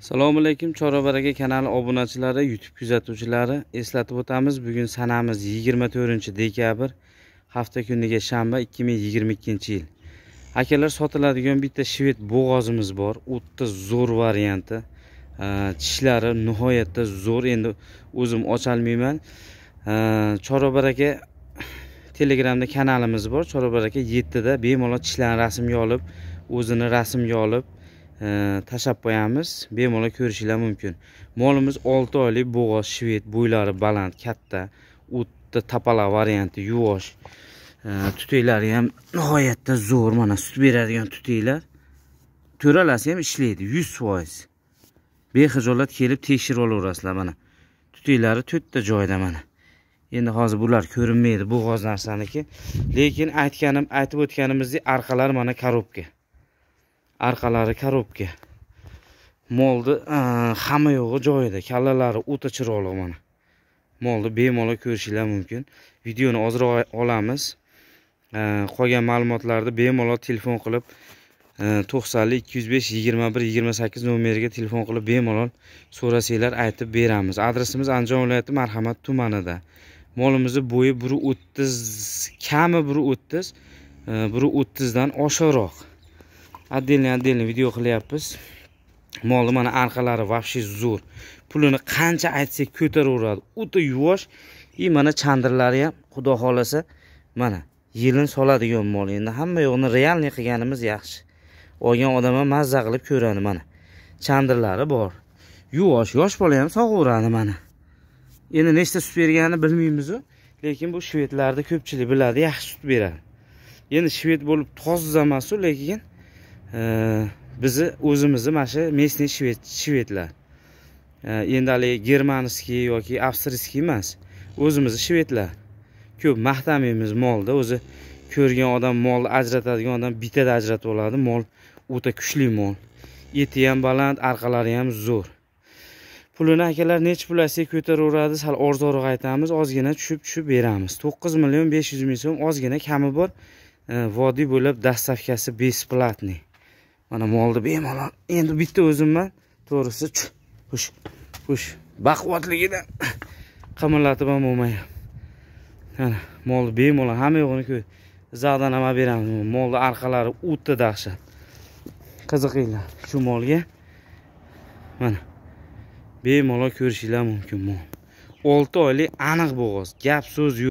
assalomu alaykum chorvabaraka kanali obunachilari youtube kuzatuvchilari eslatib o'tamiz bugun sanamiz 24 dekabr hafta kuniga shanba 2022 yil akalar sotiladigan bitta shved bo'g'ozimiz bor o'tda zo'r varianti tishlari nihoyatda zo'r endi o'zim ocholmayman chorvabar aka telegramda kanalimiz bor chorvabar 7 yettida bemalol tishlarni rasmga olib o'zini rasmga olib tashlab qo'yamiz bemalol ko'rishinglar mumkin molimiz olti oylik bo'g'oz shved bo'ylari baland katta o'tda tapaloq varianti yuvosh tutiklari ham nihoyatda zo'r mana sut beradigan tuteklar to'ralasi ham ishlaydi yuz foiz bexijolat kelib tekshirib olaverasizlar mana tuteklari to'rtta joyda mana endi hozir bular ko'rinmaydi bo'g'oz narsaniki lekin aytganim aytib o'tganimizdek orqalari mana korobka orqalari korobka molni hamma yog'i joyida kallalari o'ta chiroyli mana molni bemalol ko'rishinglar mumkin videoni ozroq olamiz qolgan ma'lumotlarni bemalol telefon qilib to'qsonlik ikki yuz besh yigirma bir yigirma sakkiz nomeriga telefon qilib bemalol so'rasanglar aytib beramiz adresimiz andijon viloyati marhamat tumanida molimizni bo'yi bir o'ttiz kami bir o'ttiz bir o'ttizdan oshiqroq отдельный отдельный video qilyapmiz molni mana arqalari вообще zo'r pulini qancha aytsak ko'taraveradi o'ta yuvosh и mana chandirlari ham xudo xohlasa mana yelin soladigan mol endi hamma yoqni realniy qilganimiz yaxshi olgan odam ham mazza qilib ko'radi mana chandirlari bor yuvosh yosh bola ham sog'averadi mana endi nechta sut berganini bilmaymizu lekin bu shvedlarda ko'pchilik biladi yaxshi sut beradi endi shved bo'lib toza emasu lekin bizi o'zimizni mana shu местный shved shvedlar endi haligi germaniskiy yoki avstriyskiy emas o'zimizni shvedlar ko'p maqtamaymiz molni o'zi ko'rgan odam molni ajratadigan odam bittada ajratib oladi mol o'ta kuchli mol eti ham baland orqalari ham zo'r pulini akalar necha pul aytsak ko'taraveradi sal orzoroq aytamiz ozgina tushib tushib beramiz to'qqiz million besh yuz ming so'm ozgina kami bor vodiy bo'ylab dastavkasi бесплатный mana molni bemalol endi bitta o'zimman to'g'risi xush xush baquvvatligidan qimirlatib ham bo'lmayapti mana molni bemalol hamma yo'qini ko'r zag'dan ham olib beramiz molni orqalari o'tda dahshat qiziqinglar shu molga mana bemalol ko'rishinglar mumkin mol olti oylik aniq bo'g'oz gap so'z yo'q